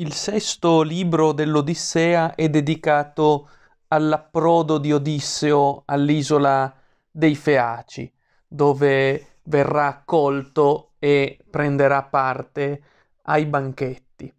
Il sesto libro dell'Odissea è dedicato all'approdo di Odisseo all'isola dei Feaci, dove verrà accolto e prenderà parte ai banchetti.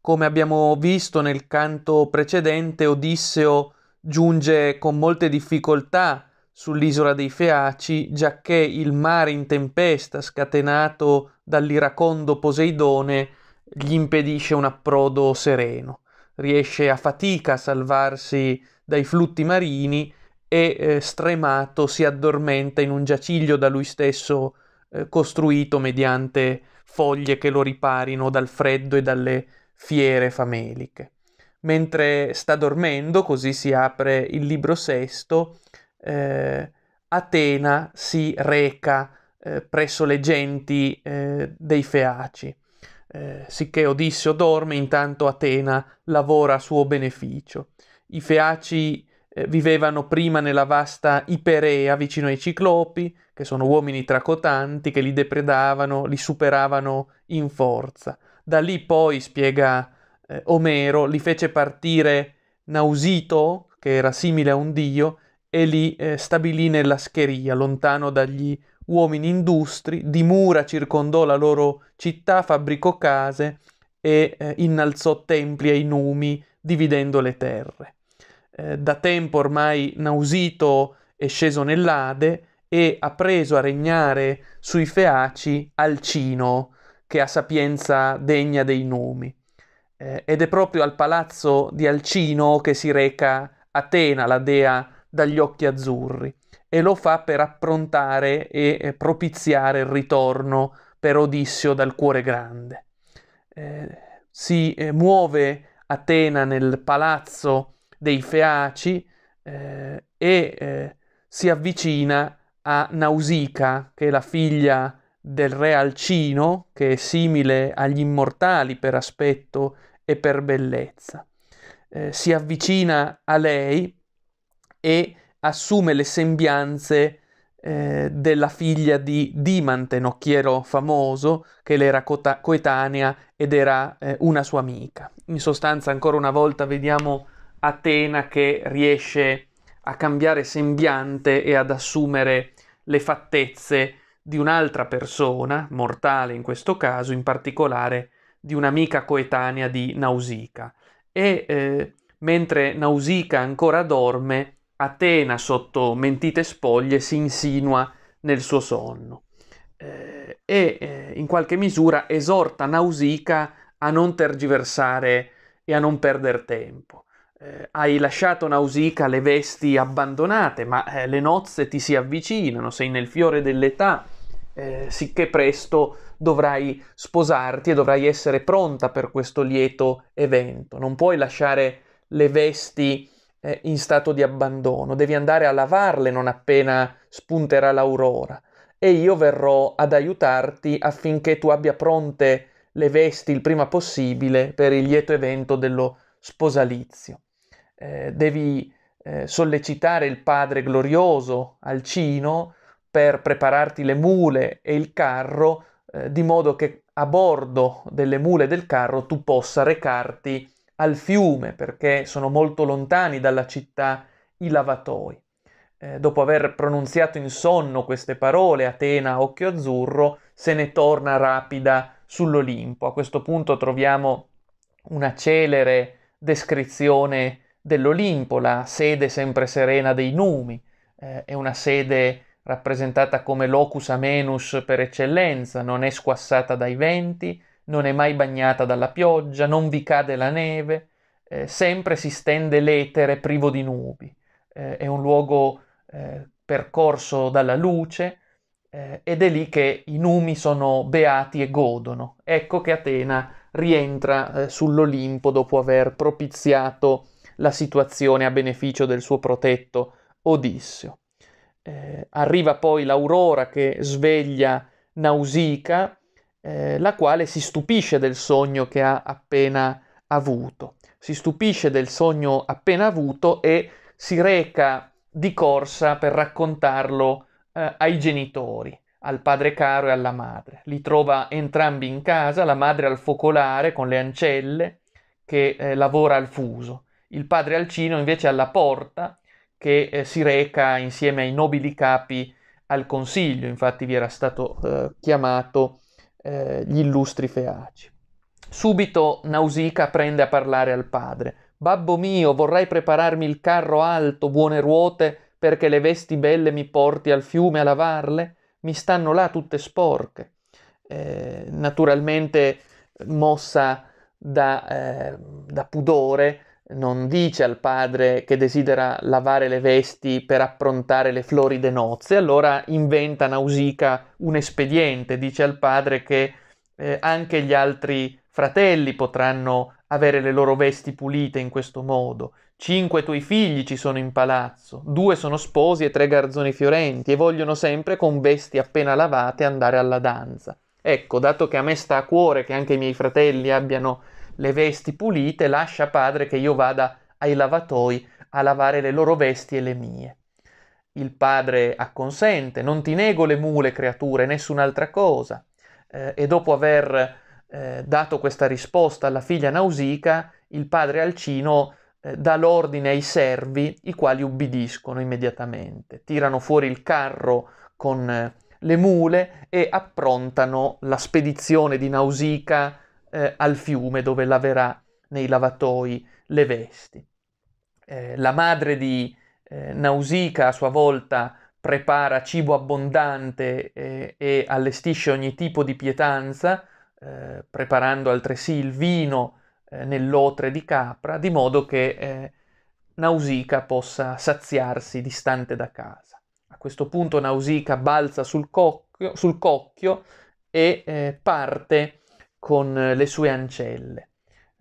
Come abbiamo visto nel canto precedente, Odisseo giunge con molte difficoltà sull'isola dei Feaci, giacché il mare in tempesta scatenato dall'iracondo Poseidone gli impedisce un approdo sereno. Riesce a fatica a salvarsi dai flutti marini e eh, stremato si addormenta in un giaciglio da lui stesso eh, costruito mediante foglie che lo riparino dal freddo e dalle fiere fameliche. Mentre sta dormendo, così si apre il libro sesto, eh, Atena si reca eh, presso le genti eh, dei Feaci eh, sicché Odisseo dorme, intanto Atena lavora a suo beneficio. I Feaci eh, vivevano prima nella vasta Iperea vicino ai Ciclopi, che sono uomini tracotanti che li depredavano, li superavano in forza. Da lì poi, spiega eh, Omero, li fece partire Nausito, che era simile a un dio, e li eh, stabilì nella Scheria, lontano dagli uomini industri, di mura circondò la loro città, fabbricò case e eh, innalzò templi ai numi, dividendo le terre. Eh, da tempo ormai Nausito è sceso nell'Ade e ha preso a regnare sui Feaci Alcino, che ha sapienza degna dei numi. Eh, ed è proprio al palazzo di Alcino che si reca Atena, la dea dagli occhi azzurri e lo fa per approntare e propiziare il ritorno per Odissio dal cuore grande. Eh, si eh, muove Atena nel palazzo dei Feaci eh, e eh, si avvicina a Nausica, che è la figlia del re Alcino, che è simile agli immortali per aspetto e per bellezza. Eh, si avvicina a lei e assume le sembianze eh, della figlia di Dimante, nocchiero famoso, che le era cota- coetanea ed era eh, una sua amica. In sostanza, ancora una volta, vediamo Atena che riesce a cambiare sembiante e ad assumere le fattezze di un'altra persona, mortale in questo caso, in particolare di un'amica coetanea di Nausica. E eh, mentre Nausica ancora dorme, Atena sotto mentite spoglie si insinua nel suo sonno eh, e eh, in qualche misura esorta Nausica a non tergiversare e a non perdere tempo. Eh, hai lasciato Nausica le vesti abbandonate, ma eh, le nozze ti si avvicinano, sei nel fiore dell'età, eh, sicché presto dovrai sposarti e dovrai essere pronta per questo lieto evento. Non puoi lasciare le vesti eh, in stato di abbandono, devi andare a lavarle non appena spunterà l'aurora e io verrò ad aiutarti affinché tu abbia pronte le vesti il prima possibile per il lieto evento dello sposalizio. Eh, devi eh, sollecitare il padre glorioso Alcino per prepararti le mule e il carro, eh, di modo che a bordo delle mule e del carro tu possa recarti al fiume perché sono molto lontani dalla città i lavatoi. Eh, dopo aver pronunziato in sonno queste parole, Atena, occhio azzurro, se ne torna rapida sull'Olimpo. A questo punto troviamo una celere descrizione dell'Olimpo, la sede sempre serena dei Numi. Eh, è una sede rappresentata come locus amenus per eccellenza, non è squassata dai venti, non è mai bagnata dalla pioggia, non vi cade la neve, eh, sempre si stende l'etere privo di nubi. Eh, è un luogo eh, percorso dalla luce eh, ed è lì che i numi sono beati e godono. Ecco che Atena rientra eh, sull'Olimpo dopo aver propiziato la situazione a beneficio del suo protetto Odisseo. Eh, arriva poi l'aurora che sveglia Nausicaa eh, la quale si stupisce del sogno che ha appena avuto. Si stupisce del sogno appena avuto e si reca di corsa per raccontarlo eh, ai genitori, al padre caro e alla madre. Li trova entrambi in casa, la madre al focolare con le ancelle che eh, lavora al fuso, il padre Alcino invece alla porta che eh, si reca insieme ai nobili capi al consiglio, infatti vi era stato eh, chiamato eh, gli illustri feaci. Subito Nausicaa prende a parlare al padre. Babbo mio, vorrei prepararmi il carro alto, buone ruote, perché le vesti belle mi porti al fiume a lavarle? Mi stanno là tutte sporche. Eh, naturalmente mossa da, eh, da pudore, non dice al padre che desidera lavare le vesti per approntare le floride nozze, allora inventa Nausica un espediente, dice al padre che eh, anche gli altri fratelli potranno avere le loro vesti pulite in questo modo. Cinque tuoi figli ci sono in palazzo, due sono sposi e tre garzoni fiorenti e vogliono sempre con vesti appena lavate andare alla danza. Ecco, dato che a me sta a cuore che anche i miei fratelli abbiano le vesti pulite, lascia padre che io vada ai lavatoi a lavare le loro vesti e le mie. Il padre acconsente, non ti nego le mule creature, nessun'altra cosa. Eh, e dopo aver eh, dato questa risposta alla figlia Nausica, il padre Alcino eh, dà l'ordine ai servi, i quali ubbidiscono immediatamente. Tirano fuori il carro con eh, le mule e approntano la spedizione di Nausicaa eh, al fiume dove laverà nei lavatoi le vesti. Eh, la madre di eh, Nausica a sua volta prepara cibo abbondante eh, e allestisce ogni tipo di pietanza, eh, preparando altresì il vino eh, nell'otre di capra, di modo che eh, Nausicaa possa saziarsi distante da casa. A questo punto Nausicaa balza sul, cocchio, sul cocchio e parte con eh, le sue ancelle.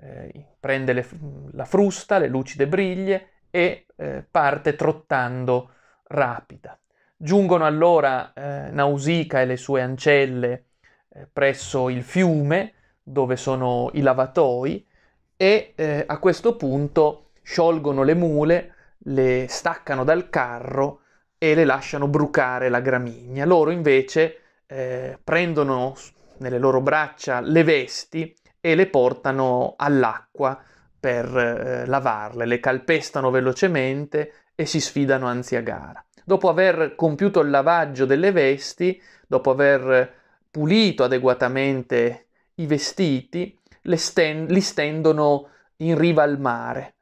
Eh, prende le, la frusta, le lucide briglie e eh, parte trottando rapida. Giungono allora eh, Nausica e le sue ancelle eh, presso il fiume dove sono i lavatoi e eh, a questo punto sciolgono le mule, le staccano dal carro e le lasciano brucare la gramigna. Loro invece prendono nelle loro braccia le vesti e le portano all'acqua per eh, lavarle, le calpestano velocemente e si sfidano anzi a gara. Dopo aver compiuto il lavaggio delle vesti, dopo aver pulito adeguatamente i vestiti, sten- li stendono in riva al mare,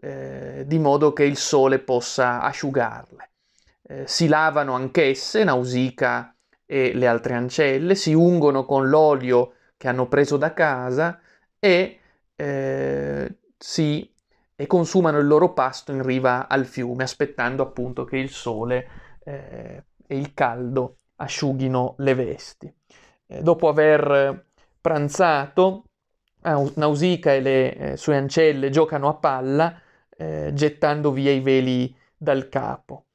eh, di modo che il sole possa asciugarle. Eh, si lavano anch'esse, Nausicaa e le altre ancelle, si ungono con l'olio che hanno preso da casa e, eh, si, e consumano il loro pasto in riva al fiume, aspettando appunto che il sole eh, e il caldo asciughino le vesti. Eh, dopo aver pranzato, Nausicaa e le eh, sue ancelle giocano a palla, eh, gettando via i veli dal capo.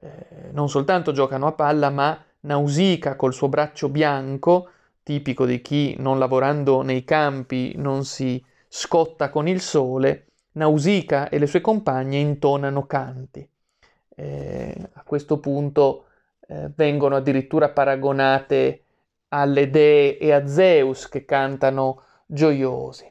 Eh, non soltanto giocano a palla, ma Nausica col suo braccio bianco, tipico di chi non lavorando nei campi non si scotta con il sole, Nausica e le sue compagne intonano canti. Eh, a questo punto eh, vengono addirittura paragonate alle dee e a Zeus che cantano gioiosi.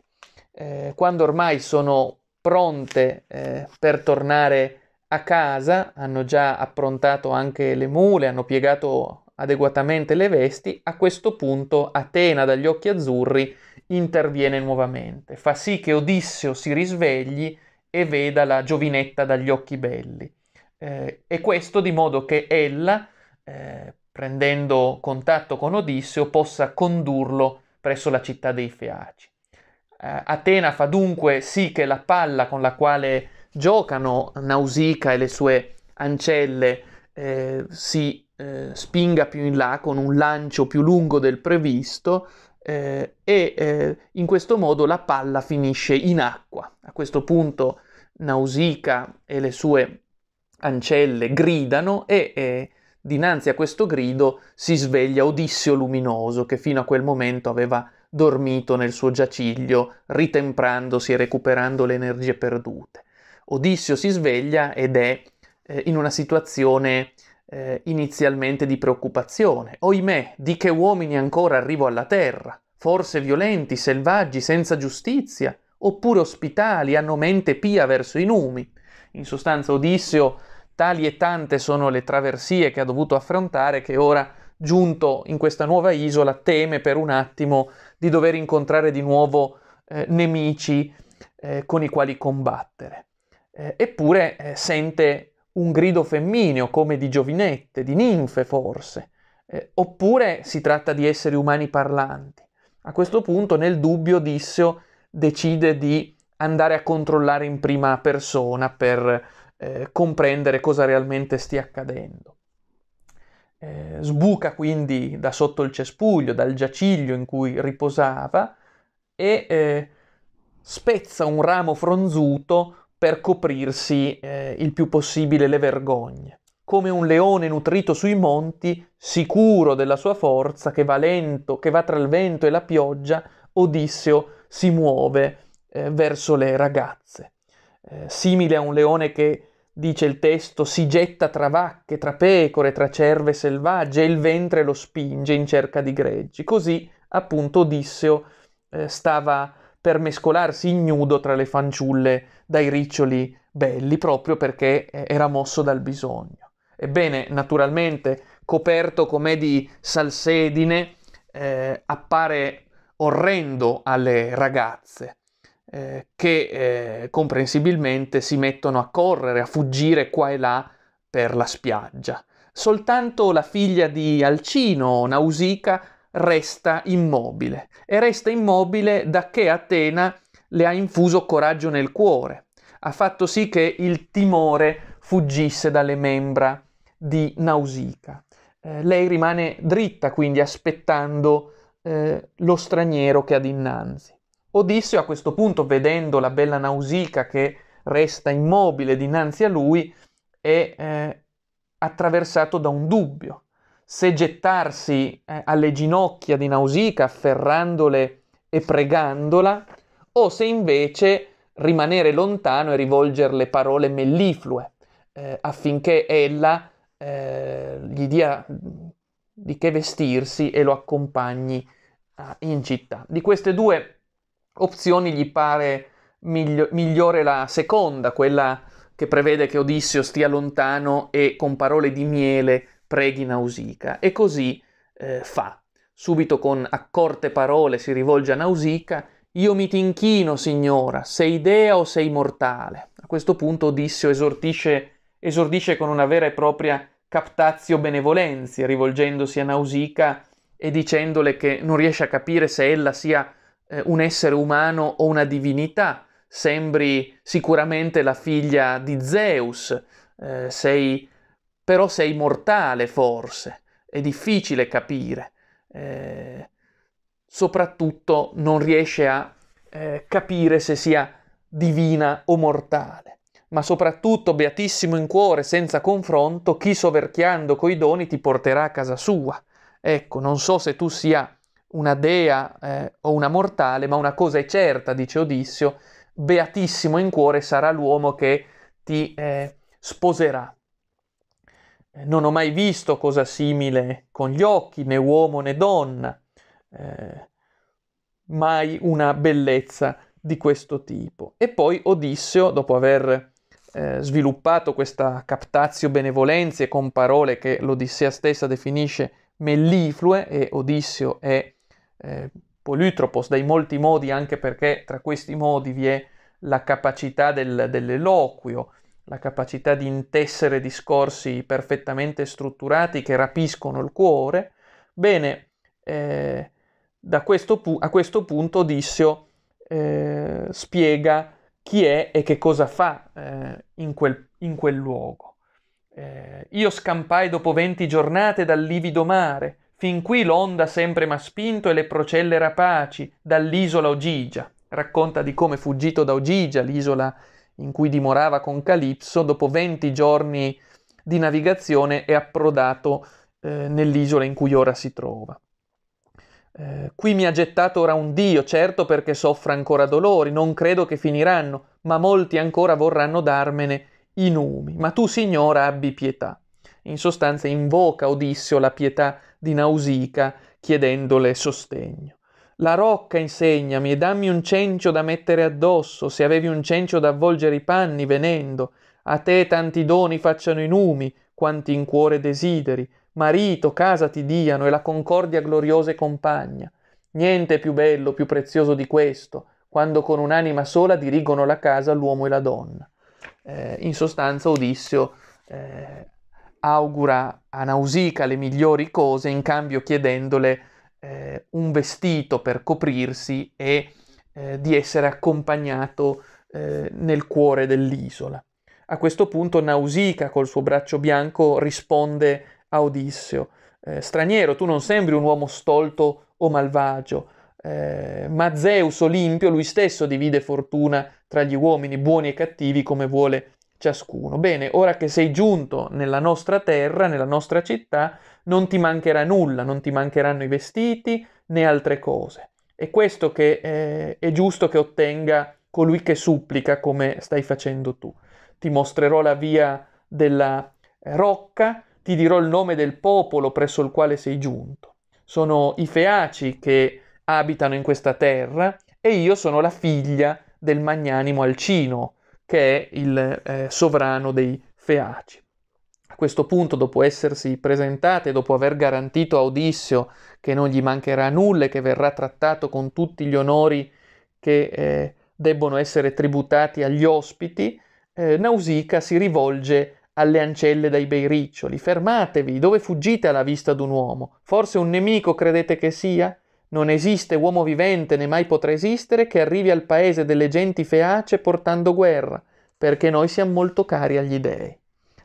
Eh, quando ormai sono pronte eh, per tornare a casa, hanno già approntato anche le mule, hanno piegato adeguatamente le vesti, a questo punto Atena dagli occhi azzurri interviene nuovamente, fa sì che Odisseo si risvegli e veda la giovinetta dagli occhi belli. Eh, e questo di modo che ella, eh, prendendo contatto con Odisseo, possa condurlo presso la città dei Feaci. Eh, Atena fa dunque sì che la palla con la quale giocano Nausicaa e le sue ancelle eh, si eh, spinga più in là con un lancio più lungo del previsto eh, e eh, in questo modo la palla finisce in acqua. A questo punto Nausicaa e le sue ancelle gridano e eh, dinanzi a questo grido si sveglia Odissio Luminoso che fino a quel momento aveva dormito nel suo giaciglio, ritemprandosi e recuperando le energie perdute. Odissio si sveglia ed è eh, in una situazione eh, inizialmente di preoccupazione. Oimè, di che uomini ancora arrivo alla terra? Forse violenti, selvaggi, senza giustizia, oppure ospitali, hanno mente pia verso i numi. In sostanza, Odissio, tali e tante sono le traversie che ha dovuto affrontare che ora giunto in questa nuova isola, teme per un attimo di dover incontrare di nuovo eh, nemici eh, con i quali combattere eh, eppure eh, sente un grido femmineo come di giovinette, di ninfe forse, eh, oppure si tratta di esseri umani parlanti. A questo punto, nel dubbio, Disseo decide di andare a controllare in prima persona per eh, comprendere cosa realmente stia accadendo. Eh, sbuca quindi da sotto il cespuglio, dal giaciglio in cui riposava, e eh, spezza un ramo fronzuto per coprirsi eh, il più possibile le vergogne. Come un leone nutrito sui monti, sicuro della sua forza, che va lento, che va tra il vento e la pioggia, Odisseo si muove eh, verso le ragazze. Eh, simile a un leone che, dice il testo, si getta tra vacche, tra pecore, tra cerve selvagge e il ventre lo spinge in cerca di greggi. Così, appunto, Odisseo eh, stava per mescolarsi ignudo tra le fanciulle dai riccioli belli proprio perché era mosso dal bisogno. Ebbene, naturalmente, coperto com'è di salsedine, eh, appare orrendo alle ragazze eh, che eh, comprensibilmente si mettono a correre, a fuggire qua e là per la spiaggia. Soltanto la figlia di Alcino, Nausica, resta immobile e resta immobile da che Atena le ha infuso coraggio nel cuore, ha fatto sì che il timore fuggisse dalle membra di Nausica. Eh, lei rimane dritta quindi aspettando eh, lo straniero che ha dinanzi. Odisseo a questo punto, vedendo la bella Nausica che resta immobile dinanzi a lui, è eh, attraversato da un dubbio. Se gettarsi eh, alle ginocchia di Nausica, afferrandole e pregandola, o se invece rimanere lontano e rivolgere le parole melliflue eh, affinché ella eh, gli dia di che vestirsi e lo accompagni ah, in città. Di queste due opzioni gli pare migli- migliore la seconda, quella che prevede che Odisseo stia lontano e con parole di miele preghi Nausica e così eh, fa. Subito con accorte parole si rivolge a Nausica io mi t'inchino, signora, sei dea o sei mortale? A questo punto Odisseo esortisce, esordisce con una vera e propria captazio benevolenzi, rivolgendosi a Nausica e dicendole che non riesce a capire se ella sia eh, un essere umano o una divinità. Sembri sicuramente la figlia di Zeus, eh, sei, però sei mortale forse, è difficile capire. Eh, soprattutto non riesce a eh, capire se sia divina o mortale. Ma soprattutto, beatissimo in cuore, senza confronto, chi soverchiando coi doni ti porterà a casa sua. Ecco, non so se tu sia una dea eh, o una mortale, ma una cosa è certa, dice Odissio, beatissimo in cuore sarà l'uomo che ti eh, sposerà. Non ho mai visto cosa simile con gli occhi, né uomo né donna, eh, mai una bellezza di questo tipo. E poi Odisseo, dopo aver eh, sviluppato questa captazio benevolenze con parole che l'Odissea stessa definisce melliflue, e Odisseo è eh, politropos dai molti modi, anche perché tra questi modi vi è la capacità del, dell'eloquio, la capacità di intessere discorsi perfettamente strutturati che rapiscono il cuore. Bene, eh, questo pu- a questo punto Odissio eh, spiega chi è e che cosa fa eh, in, quel, in, quel, luogo. Eh, io scampai dopo venti giornate dal livido mare, fin qui l'onda sempre m'ha spinto e le procelle rapaci, dall'isola Ogigia. Racconta di come fuggito da Ogigia, l'isola in cui dimorava con Calipso, dopo venti giorni di navigazione è approdato eh, nell'isola in cui ora si trova. Eh, qui mi ha gettato ora un Dio, certo perché soffra ancora dolori, non credo che finiranno, ma molti ancora vorranno darmene i numi. Ma tu, Signora, abbi pietà. In sostanza invoca Odissio la pietà di Nausica chiedendole sostegno. La rocca insegnami e dammi un cencio da mettere addosso, se avevi un cencio da avvolgere i panni venendo. A te tanti doni facciano i numi, quanti in cuore desideri, marito, casa ti diano e la concordia gloriosa e compagna. Niente è più bello, più prezioso di questo, quando con un'anima sola dirigono la casa l'uomo e la donna. Eh, in sostanza Odissio eh, augura a Nausica le migliori cose, in cambio chiedendole eh, un vestito per coprirsi e eh, di essere accompagnato eh, nel cuore dell'isola. A questo punto Nausica col suo braccio bianco risponde a Odisseo. Eh, straniero, tu non sembri un uomo stolto o malvagio, eh, ma Zeus Olimpio lui stesso divide fortuna tra gli uomini buoni e cattivi come vuole ciascuno. Bene, ora che sei giunto nella nostra terra, nella nostra città, non ti mancherà nulla, non ti mancheranno i vestiti né altre cose. È questo che eh, è giusto che ottenga colui che supplica come stai facendo tu. Ti mostrerò la via della eh, rocca, ti dirò il nome del popolo presso il quale sei giunto. Sono i Feaci che abitano in questa terra e io sono la figlia del magnanimo Alcino, che è il eh, sovrano dei Feaci. A questo punto, dopo essersi presentate, dopo aver garantito a Odisseo che non gli mancherà nulla e che verrà trattato con tutti gli onori che eh, debbono essere tributati agli ospiti, eh, Nausica si rivolge a alle ancelle dai bei riccioli. Fermatevi, dove fuggite alla vista d'un uomo? Forse un nemico credete che sia? Non esiste uomo vivente, né mai potrà esistere, che arrivi al paese delle genti feace portando guerra, perché noi siamo molto cari agli dei.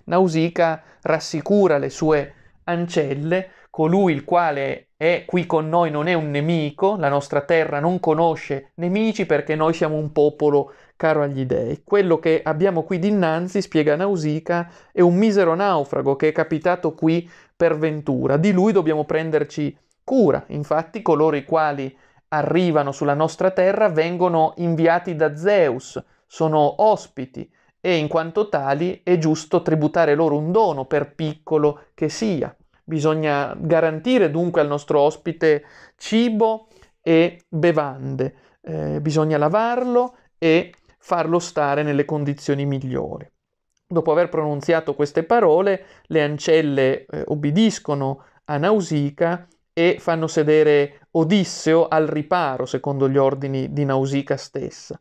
Nausica rassicura le sue ancelle, colui il quale è qui con noi non è un nemico, la nostra terra non conosce nemici perché noi siamo un popolo caro agli dei. Quello che abbiamo qui dinanzi, spiega Nausicaa, è un misero naufrago che è capitato qui per ventura. Di lui dobbiamo prenderci cura. Infatti, coloro i quali arrivano sulla nostra terra vengono inviati da Zeus, sono ospiti e in quanto tali è giusto tributare loro un dono, per piccolo che sia. Bisogna garantire dunque al nostro ospite cibo e bevande, eh, bisogna lavarlo e farlo stare nelle condizioni migliori. Dopo aver pronunziato queste parole, le ancelle eh, obbediscono a Nausica e fanno sedere Odisseo al riparo, secondo gli ordini di Nausica stessa.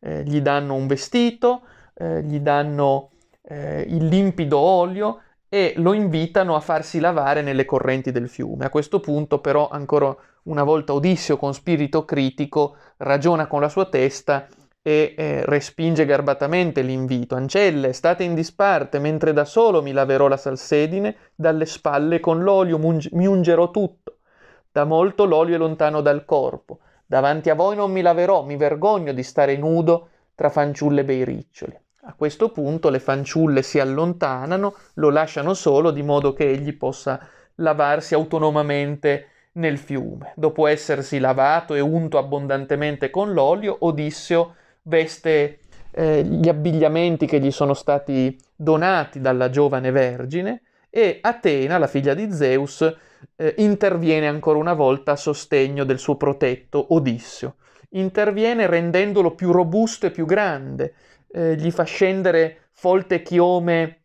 Eh, gli danno un vestito, eh, gli danno eh, il limpido olio e lo invitano a farsi lavare nelle correnti del fiume. A questo punto però ancora una volta Odisseo con spirito critico ragiona con la sua testa e eh, respinge garbatamente l'invito. Ancelle, state in disparte, mentre da solo mi laverò la salsedine, dalle spalle con l'olio munge- mi ungerò tutto. Da molto l'olio è lontano dal corpo. Davanti a voi non mi laverò, mi vergogno di stare nudo tra fanciulle bei riccioli. A questo punto le fanciulle si allontanano, lo lasciano solo di modo che egli possa lavarsi autonomamente nel fiume. Dopo essersi lavato e unto abbondantemente con l'olio, Odisseo veste eh, gli abbigliamenti che gli sono stati donati dalla giovane vergine e Atena, la figlia di Zeus, eh, interviene ancora una volta a sostegno del suo protetto Odissio. Interviene rendendolo più robusto e più grande, eh, gli fa scendere folte chiome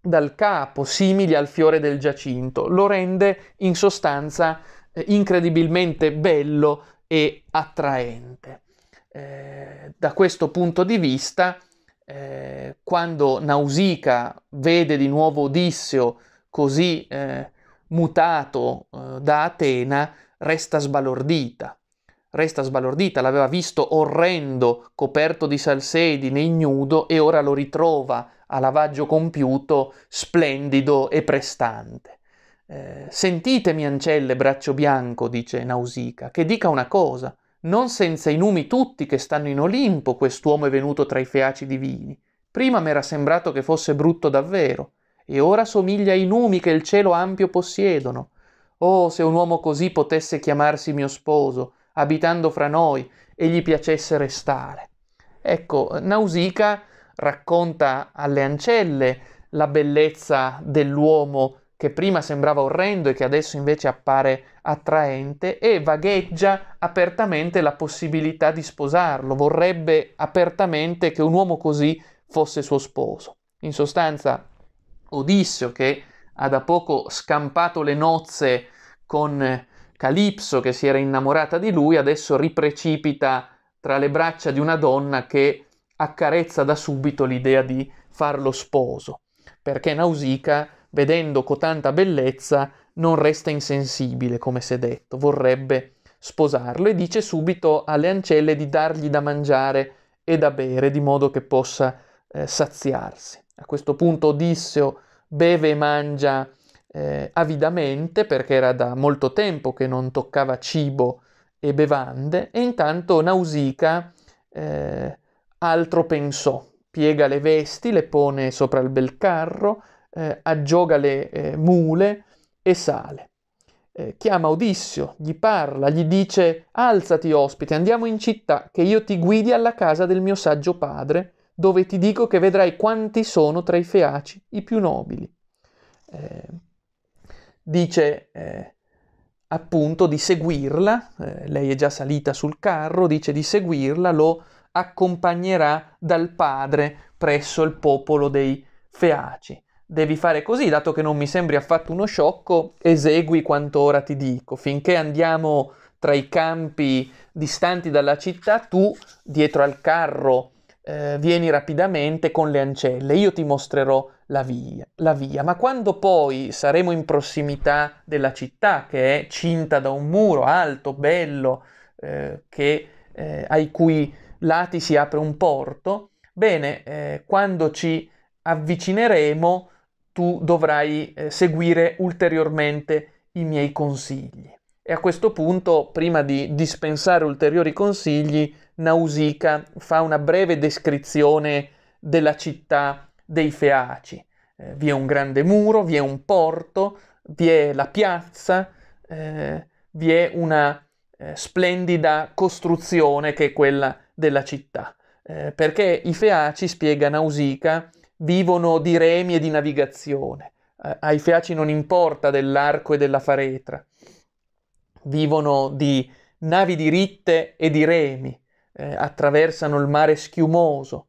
dal capo, simili al fiore del giacinto, lo rende in sostanza eh, incredibilmente bello e attraente. Eh, da questo punto di vista, eh, quando Nausicaa vede di nuovo Odisseo così eh, mutato eh, da Atena, resta sbalordita. Resta sbalordita, l'aveva visto orrendo, coperto di salsedine, ignudo, e ora lo ritrova a lavaggio compiuto, splendido e prestante. Eh, Sentitemi, ancelle, braccio bianco, dice Nausicaa, che dica una cosa. Non senza i numi tutti che stanno in Olimpo quest'uomo è venuto tra i feaci divini. Prima m'era sembrato che fosse brutto davvero, e ora somiglia ai numi che il cielo ampio possiedono. Oh, se un uomo così potesse chiamarsi mio sposo, abitando fra noi, e gli piacesse restare. Ecco, Nausicaa racconta alle ancelle la bellezza dell'uomo che prima sembrava orrendo e che adesso invece appare attraente e vagheggia apertamente la possibilità di sposarlo, vorrebbe apertamente che un uomo così fosse suo sposo. In sostanza, Odisseo che ha da poco scampato le nozze con Calipso che si era innamorata di lui, adesso riprecipita tra le braccia di una donna che accarezza da subito l'idea di farlo sposo, perché Nausicaa vedendo cotanta bellezza, non resta insensibile, come si è detto, vorrebbe sposarlo e dice subito alle ancelle di dargli da mangiare e da bere, di modo che possa eh, saziarsi. A questo punto Odisseo beve e mangia eh, avidamente, perché era da molto tempo che non toccava cibo e bevande, e intanto Nausica eh, altro pensò. Piega le vesti, le pone sopra il bel carro, eh, aggioga le eh, mule e sale. Eh, chiama Odissio, gli parla, gli dice alzati ospite, andiamo in città, che io ti guidi alla casa del mio saggio padre, dove ti dico che vedrai quanti sono tra i feaci i più nobili. Eh, dice eh, appunto di seguirla, eh, lei è già salita sul carro, dice di seguirla, lo accompagnerà dal padre presso il popolo dei feaci devi fare così, dato che non mi sembri affatto uno sciocco, esegui quanto ora ti dico. Finché andiamo tra i campi distanti dalla città, tu dietro al carro eh, vieni rapidamente con le ancelle, io ti mostrerò la via, la via. Ma quando poi saremo in prossimità della città, che è cinta da un muro alto, bello, eh, che, eh, ai cui lati si apre un porto, bene, eh, quando ci avvicineremo tu dovrai eh, seguire ulteriormente i miei consigli. E a questo punto, prima di dispensare ulteriori consigli, Nausicaa fa una breve descrizione della città dei Feaci. Eh, vi è un grande muro, vi è un porto, vi è la piazza, eh, vi è una eh, splendida costruzione che è quella della città. Eh, perché i Feaci, spiega Nausicaa, vivono di remi e di navigazione. Eh, ai feaci non importa dell'arco e della faretra, vivono di navi diritte e di remi, eh, attraversano il mare schiumoso.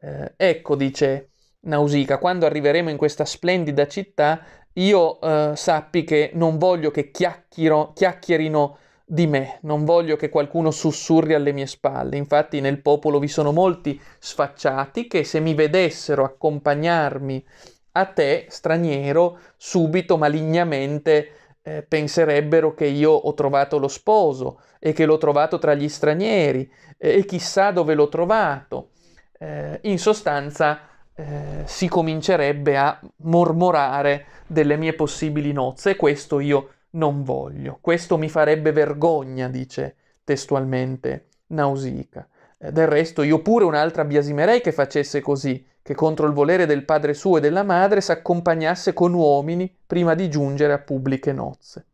Eh, ecco, dice Nausica, quando arriveremo in questa splendida città, io eh, sappi che non voglio che chiacchierino di me, non voglio che qualcuno sussurri alle mie spalle. Infatti nel popolo vi sono molti sfacciati che se mi vedessero accompagnarmi a te, straniero, subito malignamente eh, penserebbero che io ho trovato lo sposo e che l'ho trovato tra gli stranieri e chissà dove l'ho trovato. Eh, in sostanza eh, si comincerebbe a mormorare delle mie possibili nozze e questo io non voglio. Questo mi farebbe vergogna, dice testualmente Nausica. Eh, del resto io pure un'altra biasimerei che facesse così, che contro il volere del padre suo e della madre s'accompagnasse con uomini prima di giungere a pubbliche nozze.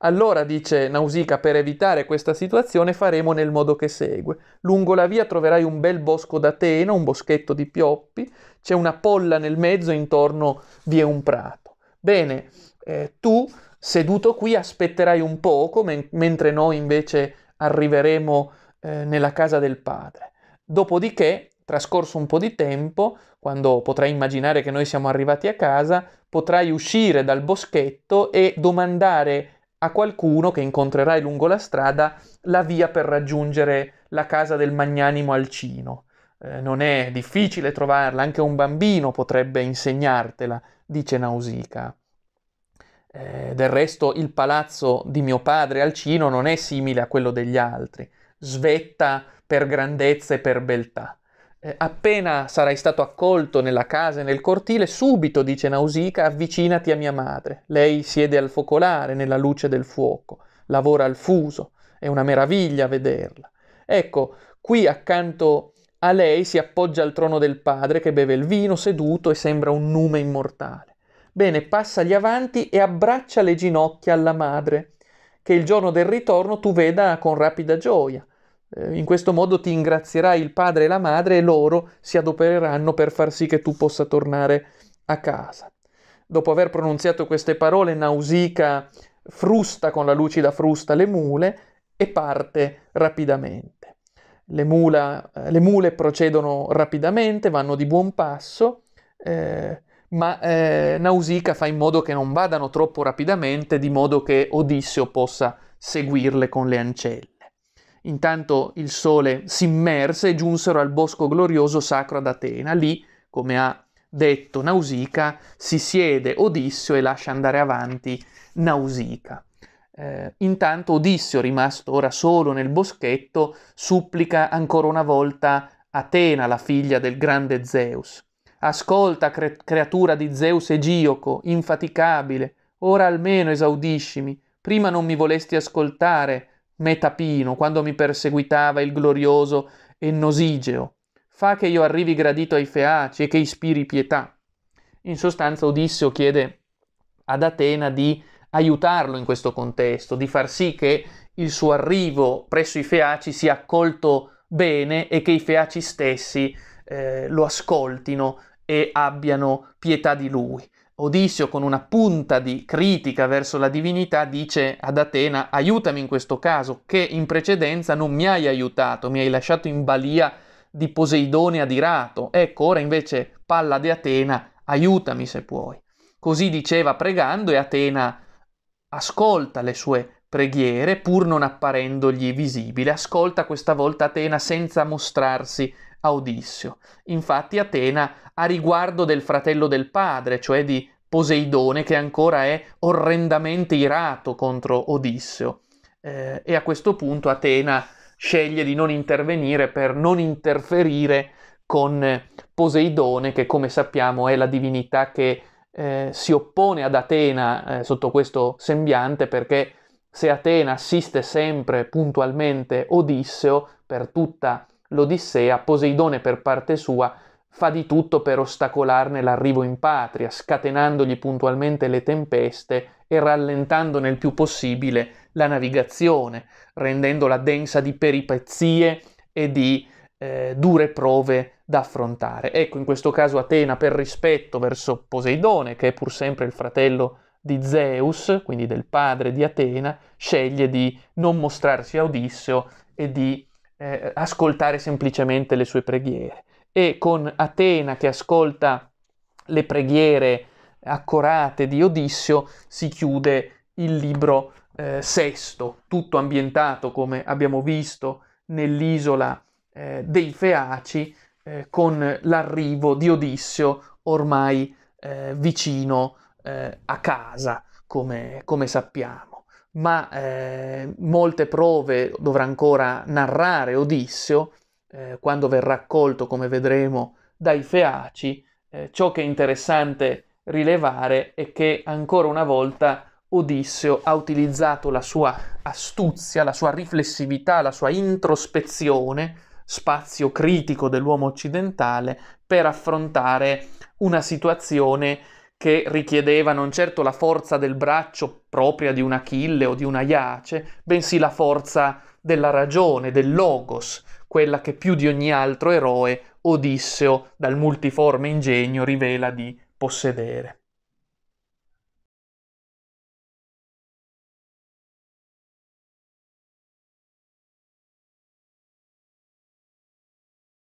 Allora, dice Nausica, per evitare questa situazione faremo nel modo che segue. Lungo la via troverai un bel bosco d'Atena, un boschetto di pioppi, c'è una polla nel mezzo e intorno vi è un prato. Bene, eh, tu seduto qui aspetterai un poco, men- mentre noi invece arriveremo eh, nella casa del padre. Dopodiché, trascorso un po' di tempo, quando potrai immaginare che noi siamo arrivati a casa, potrai uscire dal boschetto e domandare a qualcuno che incontrerai lungo la strada la via per raggiungere la casa del magnanimo Alcino. Eh, non è difficile trovarla, anche un bambino potrebbe insegnartela, dice Nausicaa. Eh, del resto il palazzo di mio padre Alcino non è simile a quello degli altri, svetta per grandezza e per beltà. Eh, appena sarai stato accolto nella casa e nel cortile, subito, dice Nausica, avvicinati a mia madre. Lei siede al focolare, nella luce del fuoco, lavora al fuso, è una meraviglia vederla. Ecco, qui accanto a lei si appoggia al trono del padre che beve il vino seduto e sembra un nume immortale. Bene, passagli avanti e abbraccia le ginocchia alla madre, che il giorno del ritorno tu veda con rapida gioia. Eh, in questo modo ti ingrazierai il padre e la madre e loro si adopereranno per far sì che tu possa tornare a casa. Dopo aver pronunziato queste parole, Nausica frusta con la lucida frusta le mule e parte rapidamente. Le, mula, eh, le mule procedono rapidamente, vanno di buon passo, eh, ma eh, Nausicaa fa in modo che non vadano troppo rapidamente, di modo che Odisseo possa seguirle con le ancelle. Intanto il sole si immerse e giunsero al bosco glorioso sacro ad Atena. Lì, come ha detto Nausicaa, si siede Odisseo e lascia andare avanti Nausicaa. Eh, intanto Odisseo, rimasto ora solo nel boschetto, supplica ancora una volta Atena, la figlia del grande Zeus. Ascolta, cre- creatura di Zeus e Gioco, infaticabile, ora almeno esaudiscimi. Prima non mi volesti ascoltare, Metapino, quando mi perseguitava il glorioso Ennosigeo. Fa che io arrivi gradito ai feaci e che ispiri pietà. In sostanza, Odisseo chiede ad Atena di aiutarlo in questo contesto, di far sì che il suo arrivo presso i feaci sia accolto bene e che i feaci stessi eh, lo ascoltino e abbiano pietà di lui. Odissio, con una punta di critica verso la divinità, dice ad Atena: Aiutami in questo caso, che in precedenza non mi hai aiutato, mi hai lasciato in balia di Poseidone adirato. Ecco, ora invece, palla di Atena, aiutami se puoi. Così diceva pregando e Atena ascolta le sue preghiere, pur non apparendogli visibile, ascolta questa volta Atena senza mostrarsi a Odissio. Infatti Atena ha riguardo del fratello del padre, cioè di Poseidone, che ancora è orrendamente irato contro Odisseo. Eh, e a questo punto Atena sceglie di non intervenire per non interferire con Poseidone, che come sappiamo è la divinità che eh, si oppone ad Atena eh, sotto questo sembiante perché se Atena assiste sempre puntualmente Odisseo per tutta l'Odissea, Poseidone per parte sua fa di tutto per ostacolarne l'arrivo in patria, scatenandogli puntualmente le tempeste e rallentandone il più possibile la navigazione, rendendola densa di peripezie e di eh, dure prove da affrontare. Ecco, in questo caso Atena, per rispetto verso Poseidone, che è pur sempre il fratello di Zeus, quindi del padre di Atena, sceglie di non mostrarsi a Odisseo e di eh, ascoltare semplicemente le sue preghiere. E con Atena che ascolta le preghiere accorate di Odisseo si chiude il libro eh, sesto, tutto ambientato, come abbiamo visto, nell'isola eh, dei Feaci, eh, con l'arrivo di Odisseo ormai eh, vicino eh, a casa, come, come sappiamo, ma eh, molte prove dovrà ancora narrare Odisseo eh, quando verrà accolto, come vedremo, dai Feaci. Eh, ciò che è interessante rilevare è che ancora una volta Odisseo ha utilizzato la sua astuzia, la sua riflessività, la sua introspezione, spazio critico dell'uomo occidentale, per affrontare una situazione che richiedeva non certo la forza del braccio propria di un Achille o di una Aiace, bensì la forza della ragione, del logos, quella che più di ogni altro eroe Odisseo dal multiforme ingegno rivela di possedere.